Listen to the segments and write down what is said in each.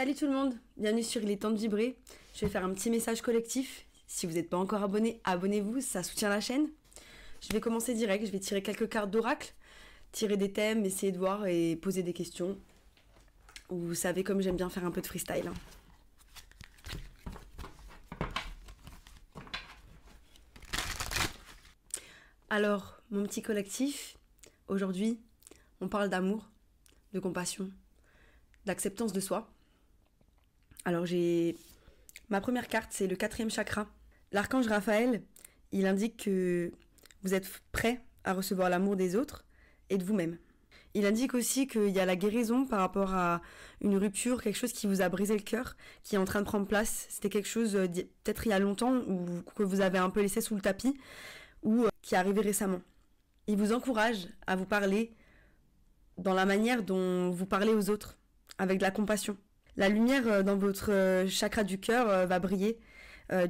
Salut tout le monde, bienvenue sur Il est temps de vibrer. Je vais faire un petit message collectif. Si vous n'êtes pas encore abonné, abonnez-vous, ça soutient la chaîne. Je vais commencer direct, je vais tirer quelques cartes d'oracle, tirer des thèmes, essayer de voir et poser des questions. Vous savez comme j'aime bien faire un peu de freestyle. Hein. Alors, mon petit collectif, aujourd'hui, on parle d'amour, de compassion, d'acceptance de soi alors j'ai ma première carte, c'est le quatrième chakra. L'archange Raphaël, il indique que vous êtes prêt à recevoir l'amour des autres et de vous-même. Il indique aussi qu'il y a la guérison par rapport à une rupture, quelque chose qui vous a brisé le cœur, qui est en train de prendre place. C'était quelque chose euh, peut-être il y a longtemps ou que vous avez un peu laissé sous le tapis ou euh, qui est arrivé récemment. Il vous encourage à vous parler dans la manière dont vous parlez aux autres, avec de la compassion la lumière euh, dans votre euh, chakra du cœur euh, va briller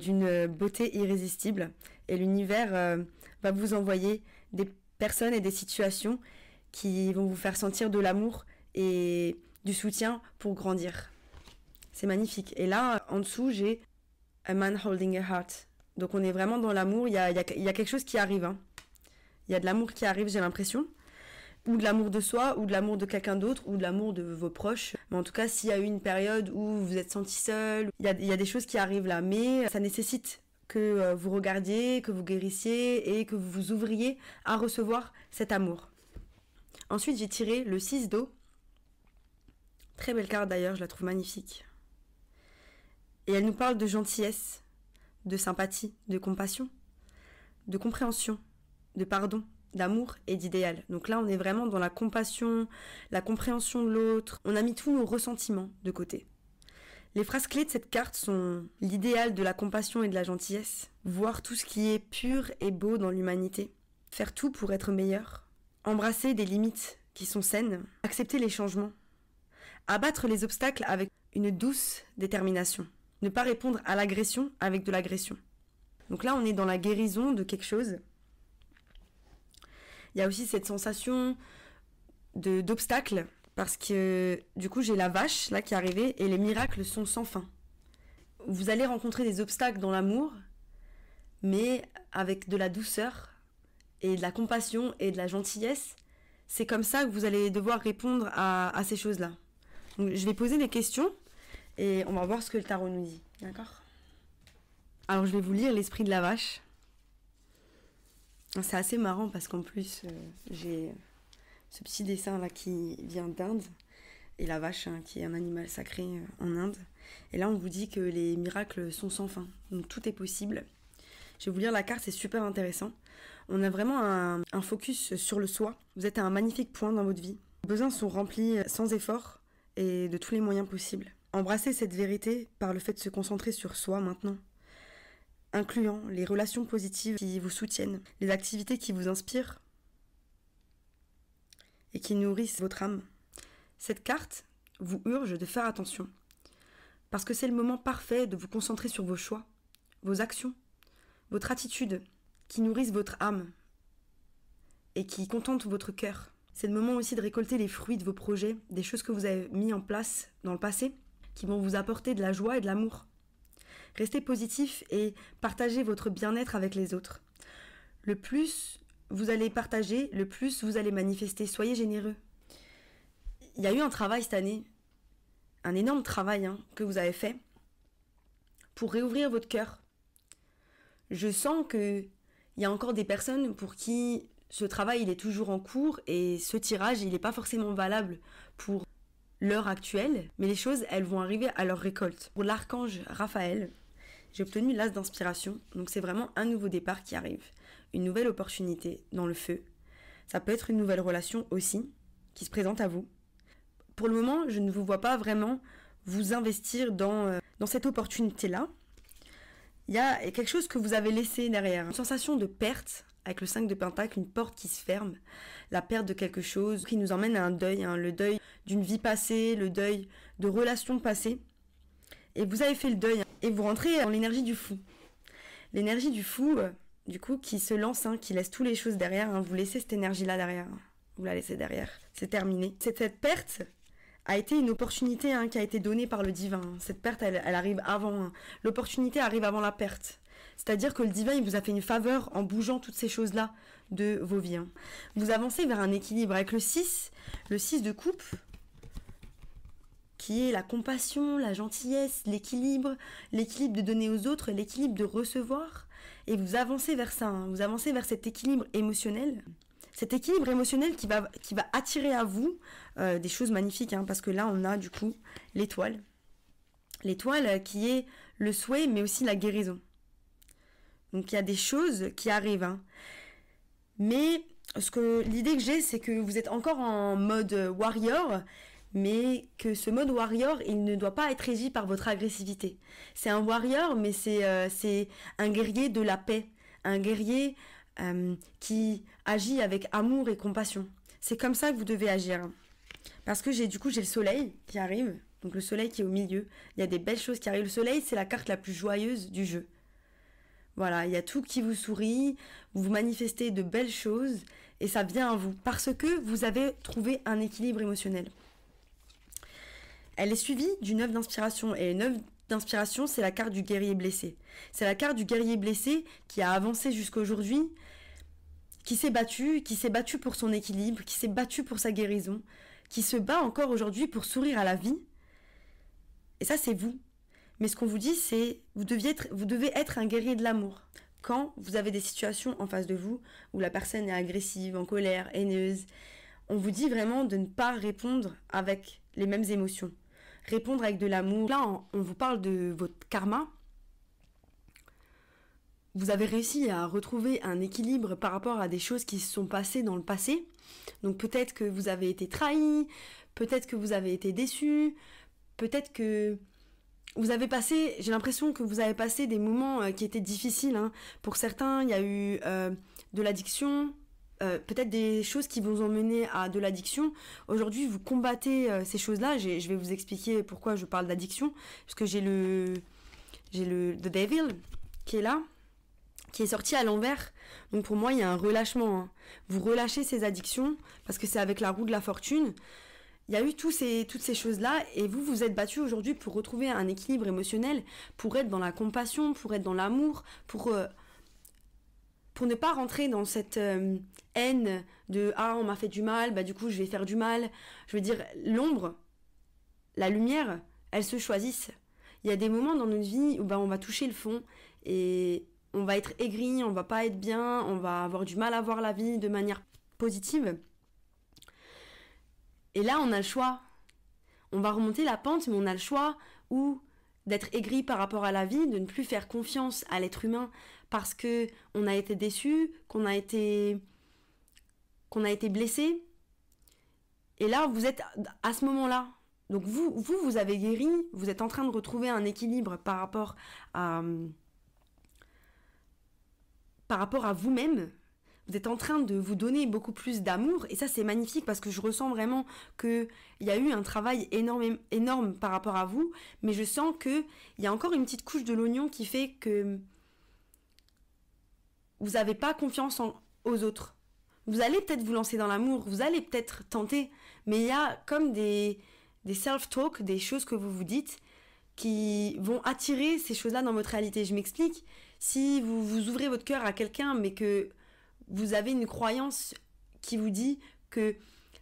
d'une beauté irrésistible et l'univers va vous envoyer des personnes et des situations qui vont vous faire sentir de l'amour et du soutien pour grandir. C'est magnifique. Et là, en dessous, j'ai A Man Holding a Heart. Donc on est vraiment dans l'amour, il y a, quelque chose qui arrive. Hein. Il y a de l'amour qui arrive, j'ai l'impression ou de l'amour de soi, ou de l'amour de quelqu'un d'autre, ou de l'amour de vos proches. Mais en tout cas, s'il y a eu une période où vous êtes senti seul, il y a, y a des choses qui arrivent là, mais euh, ça nécessite que euh, vous regardiez, que vous guérissiez et que vous vous ouvriez à recevoir cet amour. Ensuite, j'ai tiré le 6 d'eau. Très belle carte d'ailleurs, je la trouve magnifique. Et elle nous parle de gentillesse, de sympathie, de compassion, de compréhension, de pardon, d'amour et d'idéal. Donc là, on est vraiment dans la compassion, la compréhension de l'autre. On a mis tous nos ressentiments de côté. Les phrases clés de cette carte sont l'idéal de la compassion et de la gentillesse, voir tout ce qui est pur et beau dans l'humanité, faire tout pour être meilleur, embrasser des limites qui sont saines, accepter les changements, abattre les obstacles avec une douce détermination, ne pas répondre à l'agression avec de l'agression. Donc là, on est dans la guérison de quelque chose il y a aussi cette sensation d'obstacle parce que du coup j'ai la vache là qui est arrivée et les miracles sont sans fin. Vous allez rencontrer des obstacles dans l'amour, mais avec de la douceur et de la compassion et de la gentillesse, c'est comme ça que vous allez devoir répondre à, ces choses-là. je vais poser des questions et on va voir ce que le tarot nous dit. D'accord Alors je vais vous lire l'esprit de la vache. C'est assez marrant parce qu'en plus, euh, j'ai ce petit dessin là qui vient d'Inde et la vache hein, qui est un animal sacré euh, en Inde. Et là, on vous dit que les miracles sont sans fin, donc tout est possible. Je vais vous lire la carte, c'est super intéressant. On a vraiment un, un focus sur le soi. Vous êtes à un magnifique point dans votre vie. Vos besoins sont remplis euh, sans effort et de tous les moyens possibles. Embrassez cette vérité par le fait de se concentrer sur soi maintenant incluant les relations positives qui vous soutiennent, les activités qui vous inspirent et qui nourrissent votre âme. Cette carte vous urge de faire attention, parce que c'est le moment parfait de vous concentrer sur vos choix, vos actions, votre attitude, qui nourrissent votre âme et qui contentent votre cœur. C'est le moment aussi de récolter les fruits de vos projets, des choses que vous avez mis en place dans le passé, qui vont vous apporter de la joie et de l'amour. Restez positif et partagez votre bien-être avec les autres. Le plus vous allez partager, le plus vous allez manifester. Soyez généreux. Il y a eu un travail cette année, un énorme travail hein, que vous avez fait pour réouvrir votre cœur. Je sens que il y a encore des personnes pour qui ce travail il est toujours en cours et ce tirage il n'est pas forcément valable pour l'heure actuelle, mais les choses elles vont arriver à leur récolte. Pour l'archange Raphaël, j'ai obtenu l'as d'inspiration, donc c'est vraiment un nouveau départ qui arrive, une nouvelle opportunité dans le feu. Ça peut être une nouvelle relation aussi, qui se présente à vous. Pour le moment, je ne vous vois pas vraiment vous investir dans, euh, dans cette opportunité-là. Il y a quelque chose que vous avez laissé derrière, une sensation de perte avec le 5 de Pentacle, une porte qui se ferme, la perte de quelque chose qui nous emmène à un deuil, hein, le deuil d'une vie passée, le deuil de relations passées et vous avez fait le deuil, hein. et vous rentrez dans l'énergie du fou. L'énergie du fou, euh, du coup, qui se lance, hein, qui laisse toutes les choses derrière, hein. vous laissez cette énergie-là derrière, vous la laissez derrière, c'est terminé. Cette, perte a été une opportunité qui a été donnée par le divin. Cette perte, elle, elle arrive avant. L'opportunité arrive avant la perte. C'est-à-dire que le divin, il vous a fait une faveur en bougeant toutes ces choses-là de vos vies. Vous avancez vers un équilibre avec le 6, le 6 de coupe, qui est la compassion, la gentillesse, l'équilibre, l'équilibre de donner aux autres, l'équilibre de recevoir. Et vous avancez vers ça, hein. vous avancez vers cet équilibre émotionnel. Cet équilibre émotionnel qui va, qui va attirer à vous euh, des choses magnifiques, hein, parce que là on a du coup l'étoile. L'étoile euh, qui est le souhait, mais aussi la guérison. Donc il y a des choses qui arrivent. Hein. Mais ce que l'idée que j'ai, c'est que vous êtes encore en mode warrior mais que ce mode warrior, il ne doit pas être régi par votre agressivité. C'est un warrior, mais c'est euh, un guerrier de la paix, un guerrier euh, qui agit avec amour et compassion. C'est comme ça que vous devez agir. Parce que j'ai du coup j'ai le soleil qui arrive, donc le soleil qui est au milieu. Il y a des belles choses qui arrivent. Le soleil, c'est la carte la plus joyeuse du jeu. Voilà, il y a tout qui vous sourit, vous manifestez de belles choses et ça vient à vous parce que vous avez trouvé un équilibre émotionnel. Elle est suivie d'une œuvre d'inspiration. Et une œuvre d'inspiration, c'est la carte du guerrier blessé. C'est la carte du guerrier blessé qui a avancé jusqu'aujourd'hui, qui s'est battu, qui s'est battu pour son équilibre, qui s'est battu pour sa guérison, qui se bat encore aujourd'hui pour sourire à la vie. Et ça, c'est vous. Mais ce qu'on vous dit, c'est vous, vous devez être un guerrier de l'amour. Quand vous avez des situations en face de vous où la personne est agressive, en colère, haineuse, on vous dit vraiment de ne pas répondre avec les mêmes émotions répondre avec de l'amour. Là, on, vous parle de votre karma. Vous avez réussi à retrouver un équilibre par rapport à des choses qui se sont passées dans le passé. Donc peut-être que vous avez été trahi, peut-être que vous avez été déçu, peut-être que vous avez passé, j'ai l'impression que vous avez passé des moments euh, qui étaient difficiles. Hein. Pour certains, il y a eu euh, de l'addiction, euh, peut-être des choses qui vous emmener à de l'addiction. Aujourd'hui, vous combattez euh, ces choses-là. Je vais vous expliquer pourquoi je parle d'addiction. Parce que j'ai le, j'ai le The Devil qui est là, qui est sorti à l'envers. Donc pour moi, il y a un relâchement. Hein. Vous relâchez ces addictions parce que c'est avec la roue de la fortune. Il y a eu tous ces, toutes ces choses-là et vous vous êtes battu aujourd'hui pour retrouver un équilibre émotionnel, pour être dans la compassion, pour être dans l'amour, pour... Euh, pour ne pas rentrer dans cette euh, haine de ah on m'a fait du mal, bah du coup je vais faire du mal. Je veux dire l'ombre, la lumière, elles se choisissent. Il y a des moments dans notre vie où bah on va toucher le fond et on va être aigri, on va pas être bien, on va avoir du mal à voir la vie de manière positive. Et là on a le choix. On va remonter la pente mais on a le choix ou d'être aigri par rapport à la vie, de ne plus faire confiance à l'être humain, parce que on a été déçu, qu'on a été qu'on a été blessé. Et là, vous êtes à ce moment-là. Donc vous, vous, vous avez guéri, vous êtes en train de retrouver un équilibre par rapport à, par rapport à vous-même. Vous êtes en train de vous donner beaucoup plus d'amour et ça c'est magnifique parce que je ressens vraiment qu'il y a eu un travail énorme, énorme par rapport à vous, mais je sens qu'il y a encore une petite couche de l'oignon qui fait que vous n'avez pas confiance aux autres. Vous allez peut-être vous lancer dans l'amour, vous allez peut-être tenter, mais il y a comme des, des self-talk, des choses que vous vous dites qui vont attirer ces choses-là dans votre réalité. Je m'explique, si vous, vous ouvrez votre cœur à quelqu'un, mais que vous avez une croyance qui vous dit que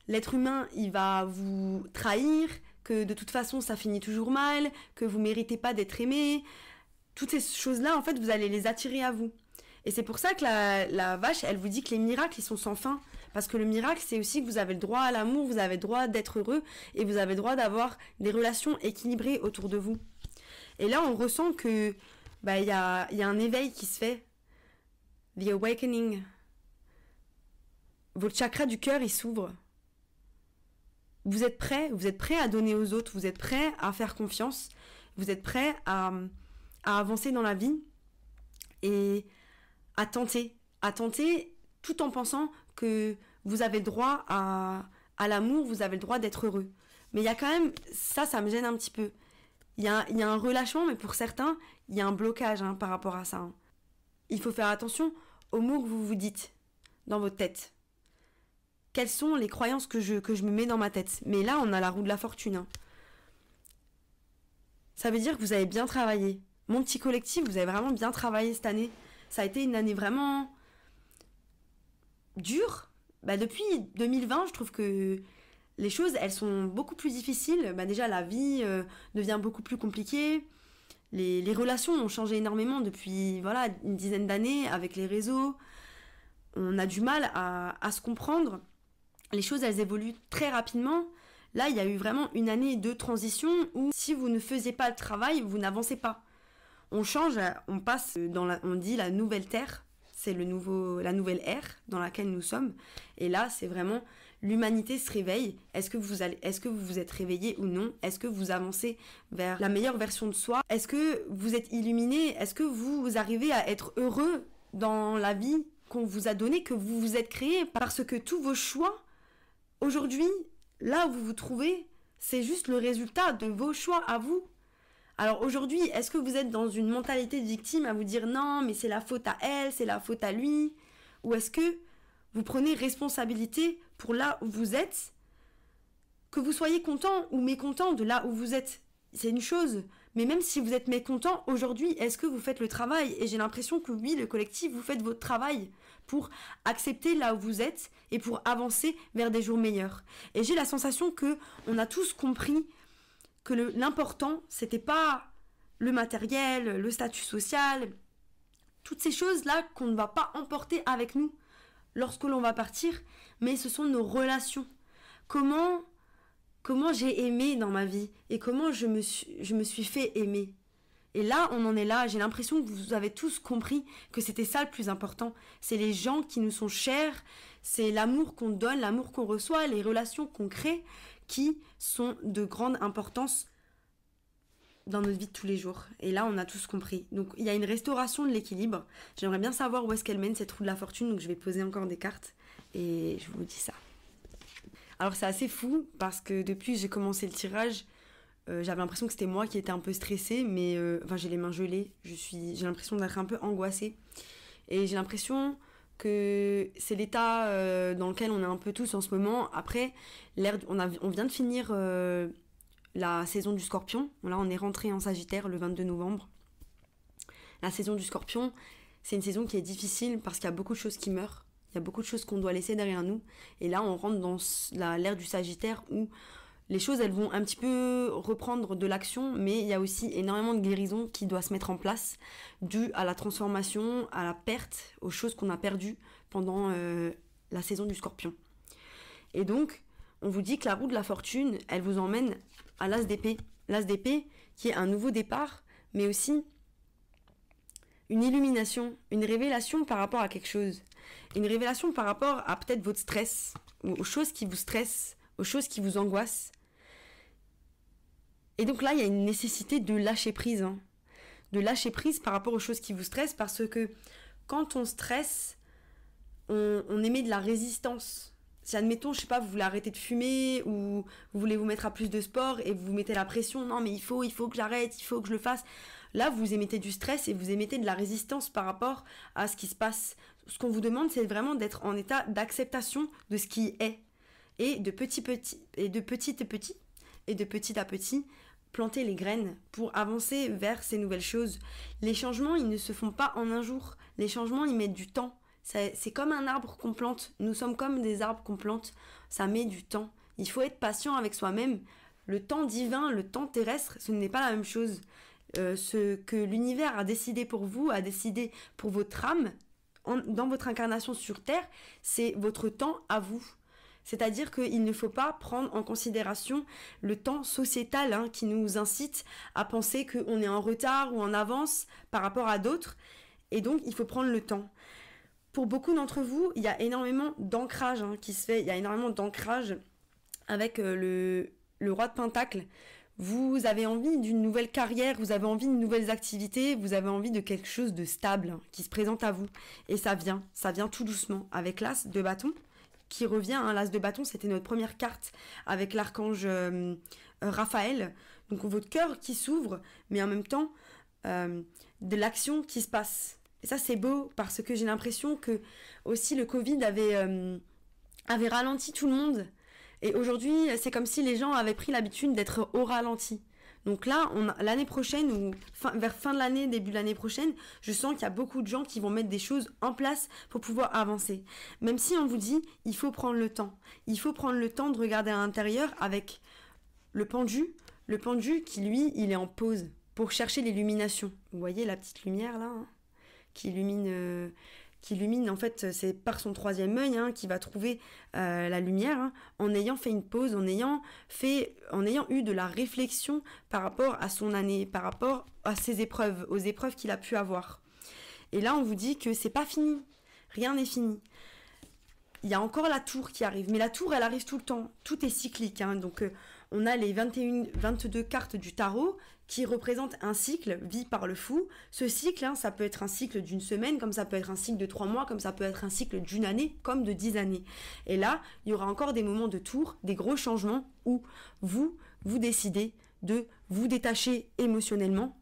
l'être humain, il va vous trahir, que de toute façon, ça finit toujours mal, que vous ne méritez pas d'être aimé, toutes ces choses-là, en fait, vous allez les attirer à vous. Et c'est pour ça que la, vache, elle vous dit que les miracles, ils sont sans fin. Parce que le miracle, c'est aussi que vous avez le droit à l'amour, vous avez le droit d'être heureux et vous avez le droit d'avoir des relations équilibrées autour de vous. Et là, on ressent que bah, y a, un éveil qui se fait. The awakening. Votre chakra du cœur, il s'ouvre. Vous êtes prêt, vous êtes prêt à donner aux autres, vous êtes prêt à faire confiance, vous êtes prêt à, à avancer dans la vie. Et à tenter, à tenter tout en pensant que vous avez droit à, l'amour, vous avez le droit d'être heureux. Mais il y a quand même, ça, ça me gêne un petit peu. Il y a, un relâchement, mais pour certains, il y a un blocage hein, par rapport à ça. Hein. Il faut faire attention aux mots que vous vous dites dans votre tête. Quelles sont les croyances que je, me mets dans ma tête Mais là, on a la roue de la fortune. Hein. Ça veut dire que vous avez bien travaillé. Mon petit collectif, vous avez vraiment bien travaillé cette année ça a été une année vraiment dure. Bah, depuis 2020, je trouve que les choses, elles sont beaucoup plus difficiles. Bah, déjà, la vie euh, devient beaucoup plus compliquée. Les, relations ont changé énormément depuis voilà une dizaine d'années avec les réseaux. On a du mal à, se comprendre. Les choses, elles évoluent très rapidement. Là, il y a eu vraiment une année de transition où si vous ne faisiez pas le travail, vous n'avancez pas on change, on passe dans on dit la nouvelle terre, c'est le nouveau, la nouvelle ère dans laquelle nous sommes. Et là, c'est vraiment l'humanité se réveille. Est-ce que vous allez, est-ce que vous vous êtes réveillé ou non Est-ce que vous avancez vers la meilleure version de soi Est-ce que vous êtes illuminé Est-ce que vous arrivez à être heureux dans la vie qu'on vous a donnée, que vous vous êtes créé Parce que tous vos choix aujourd'hui, là où vous vous trouvez, c'est juste le résultat de vos choix à vous. Alors aujourd'hui, est-ce que vous êtes dans une mentalité de victime à vous dire non, mais c'est la faute à elle, c'est la faute à lui Ou est-ce que vous prenez responsabilité pour là où vous êtes Que vous soyez content ou mécontent de là où vous êtes, c'est une chose. Mais même si vous êtes mécontent, aujourd'hui, est-ce que vous faites le travail Et j'ai l'impression que oui, le collectif, vous faites votre travail pour accepter là où vous êtes et pour avancer vers des jours meilleurs. Et j'ai la sensation que on a tous compris que l'important, c'était pas le matériel, le statut social, toutes ces choses-là qu'on ne va pas emporter avec nous lorsque l'on va partir, mais ce sont nos relations. Comment comment j'ai aimé dans ma vie et comment je me je me suis fait aimer. Et là, on en est là. J'ai l'impression que vous avez tous compris que c'était ça le plus important. C'est les gens qui nous sont chers, c'est l'amour qu'on donne, l'amour qu'on reçoit, les relations qu'on crée qui sont de grande importance dans notre vie de tous les jours. Et là, on a tous compris. Donc, il y a une restauration de l'équilibre. J'aimerais bien savoir où est-ce qu'elle mène cette roue de la fortune. Donc, je vais poser encore des cartes et je vous dis ça. Alors, c'est assez fou parce que depuis que j'ai commencé le tirage, euh, j'avais l'impression que c'était moi qui était un peu stressée, mais euh, enfin, j'ai les mains gelées. Je suis, j'ai l'impression d'être un peu angoissée. Et j'ai l'impression que c'est l'état euh, dans lequel on est un peu tous en ce moment. Après, on, on vient de finir euh, la saison du scorpion. Là, on est rentré en Sagittaire le 22 novembre. La saison du scorpion, c'est une saison qui est difficile parce qu'il y a beaucoup de choses qui meurent. Il y a beaucoup de choses qu'on doit laisser derrière nous. Et là, on rentre dans l'ère du Sagittaire où les choses, elles vont un petit peu reprendre de l'action, mais il y a aussi énormément de guérison qui doit se mettre en place, due à la transformation, à la perte, aux choses qu'on a perdues pendant euh, la saison du scorpion. Et donc, on vous dit que la roue de la fortune, elle vous emmène à l'as d'épée. L'as d'épée, qui est un nouveau départ, mais aussi une illumination, une révélation par rapport à quelque chose. Une révélation par rapport à peut-être votre stress, ou aux choses qui vous stressent, aux choses qui vous angoissent, et donc là, il y a une nécessité de lâcher prise, hein. de lâcher prise par rapport aux choses qui vous stressent, parce que quand on stresse, on, on émet de la résistance. Si admettons, je sais pas, vous voulez arrêter de fumer ou vous voulez vous mettre à plus de sport et vous mettez la pression, non mais il faut, il faut que j'arrête, il faut que je le fasse. Là, vous émettez du stress et vous émettez de la résistance par rapport à ce qui se passe. Ce qu'on vous demande, c'est vraiment d'être en état d'acceptation de ce qui est. Et de petit petit, et de petit à petit, et de petit à petit, planter les graines pour avancer vers ces nouvelles choses. Les changements, ils ne se font pas en un jour. Les changements, ils mettent du temps. C'est comme un arbre qu'on plante. Nous sommes comme des arbres qu'on plante. Ça met du temps. Il faut être patient avec soi-même. Le temps divin, le temps terrestre, ce n'est pas la même chose. Euh, ce que l'univers a décidé pour vous, a décidé pour votre âme, dans votre incarnation sur Terre, c'est votre temps à vous. C'est-à-dire qu'il ne faut pas prendre en considération le temps sociétal hein, qui nous incite à penser qu'on est en retard ou en avance par rapport à d'autres. Et donc, il faut prendre le temps. Pour beaucoup d'entre vous, il y a énormément d'ancrage hein, qui se fait. Il y a énormément d'ancrage avec euh, le, roi de Pentacle. Vous avez envie d'une nouvelle carrière, vous avez envie de nouvelles activités, vous avez envie de quelque chose de stable hein, qui se présente à vous. Et ça vient, ça vient tout doucement, avec l'as de bâton qui revient. à hein. L'As de bâton, c'était notre première carte avec l'archange euh, Raphaël. Donc votre cœur qui s'ouvre, mais en même temps euh, de l'action qui se passe. Et ça, c'est beau parce que j'ai l'impression que aussi le Covid avait euh, ralenti tout le monde. Et aujourd'hui, c'est comme si les gens avaient pris l'habitude d'être au ralenti. Donc là, l'année prochaine ou vers fin de l'année, début de l'année prochaine, je sens qu'il y a beaucoup de gens qui vont mettre des choses en place pour pouvoir avancer. Même si on vous dit, il faut prendre le temps. Il faut prendre le temps de regarder à l'intérieur avec le pendu, le pendu qui lui, il est en pause pour chercher l'illumination. Vous voyez la petite lumière là, hein, qui illumine. Euh, qui illumine, en fait, c'est par son troisième œil hein, qui va trouver euh, la lumière, hein, en ayant fait une pause, en ayant fait, en ayant eu de la réflexion par rapport à son année, par rapport à ses épreuves, aux épreuves qu'il a pu avoir. Et là, on vous dit que c'est pas fini, rien n'est fini. Il y a encore la tour qui arrive, mais la tour, elle arrive tout le temps. Tout est cyclique, hein. donc. Euh, on a les 21, 22 cartes du tarot qui représente un cycle, vie par le fou. Ce cycle, hein, ça peut être un cycle d'une semaine, comme ça peut être un cycle de trois mois, comme ça peut être un cycle d'une année, comme de dix années. Et là, il y aura encore des moments de tour, des gros changements où vous, vous décidez de vous détacher émotionnellement.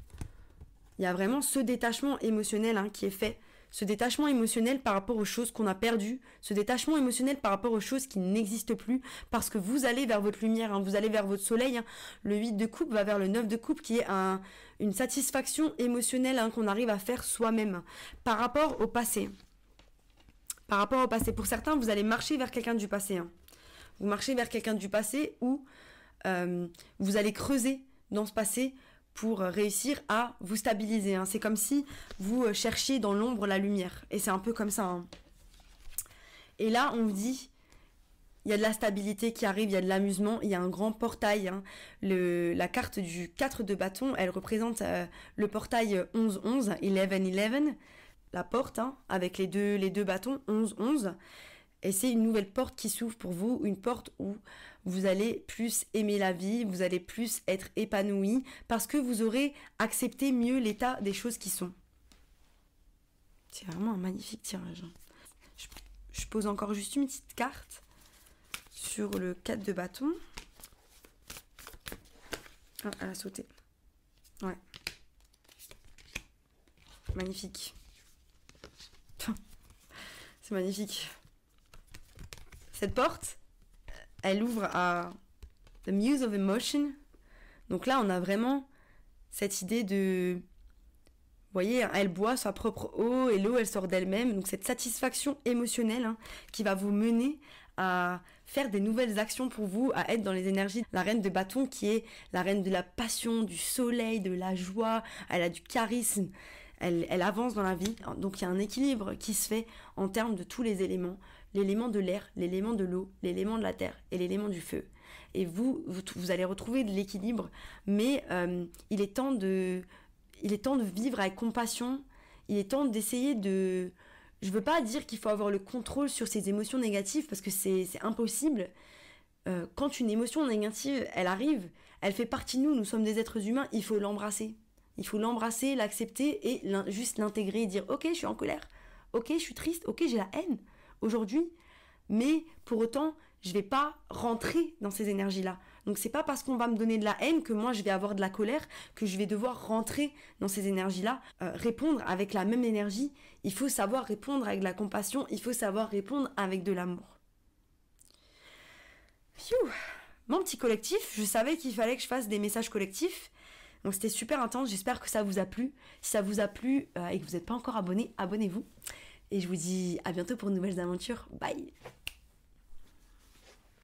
Il y a vraiment ce détachement émotionnel hein, qui est fait ce détachement émotionnel par rapport aux choses qu'on a perdues, ce détachement émotionnel par rapport aux choses qui n'existent plus, parce que vous allez vers votre lumière, hein, vous allez vers votre soleil. Hein. Le 8 de coupe va vers le 9 de coupe qui est une satisfaction émotionnelle hein, qu'on arrive à faire soi-même par rapport au passé. Par rapport au passé. Pour certains, vous allez marcher vers quelqu'un du passé. Vous marchez vers quelqu'un du passé ou euh, vous allez creuser dans ce passé pour euh, réussir à vous stabiliser. Hein. C'est comme si vous euh, cherchiez dans l'ombre la lumière. Et c'est un peu comme ça. Hein. Et là, on vous dit, il y a de la stabilité qui arrive, il y a de l'amusement, il y a un grand portail. Hein. Le, la carte du 4 de bâton, elle représente euh, le portail 11-11, 11-11, la porte, avec les deux, les deux bâtons, 11-11. Et c'est une nouvelle porte qui s'ouvre pour vous, une porte où vous allez plus aimer la vie, vous allez plus être épanoui parce que vous aurez accepté mieux l'état des choses qui sont. C'est vraiment un magnifique tirage. Hein. Je, pose encore juste une petite carte sur le 4 de bâton. Ah, elle a sauté. Ouais. Magnifique. C'est magnifique. Cette porte, elle ouvre à The Muse of Emotion. Donc là, on a vraiment cette idée de... Vous voyez, elle boit sa propre eau et l'eau, elle sort d'elle-même. Donc cette satisfaction émotionnelle hein, qui va vous mener à faire des nouvelles actions pour vous, à être dans les énergies. La reine de bâton qui est la reine de la passion, du soleil, de la joie, elle a du charisme, elle, elle avance dans la vie. Donc il y a un équilibre qui se fait en termes de tous les éléments l'élément de l'air, l'élément de l'eau, l'élément de la terre et l'élément du feu. Et vous, vous, allez retrouver de l'équilibre, mais euh, il, est temps de, il est temps de vivre avec compassion, il est temps d'essayer de... Je ne veux pas dire qu'il faut avoir le contrôle sur ses émotions négatives, parce que c'est impossible, euh, quand une émotion négative, elle arrive, elle fait partie de nous, nous sommes des êtres humains, il faut l'embrasser. Il faut l'embrasser, l'accepter et juste l'intégrer et dire ok, je suis en colère, ok, je suis triste, ok, j'ai la haine, aujourd'hui, mais pour autant, je vais pas rentrer dans ces énergies-là. Donc c'est pas parce qu'on va me donner de la haine que moi je vais avoir de la colère, que je vais devoir rentrer dans ces énergies-là, euh, répondre avec la même énergie. Il faut savoir répondre avec la compassion, il faut savoir répondre avec de l'amour. Mon petit collectif, je savais qu'il fallait que je fasse des messages collectifs. Donc c'était super intense, j'espère que ça vous a plu. Si ça vous a plu euh, et que vous n'êtes pas encore abonné, abonnez-vous. Et je vous dis à bientôt pour de nouvelles aventures. Bye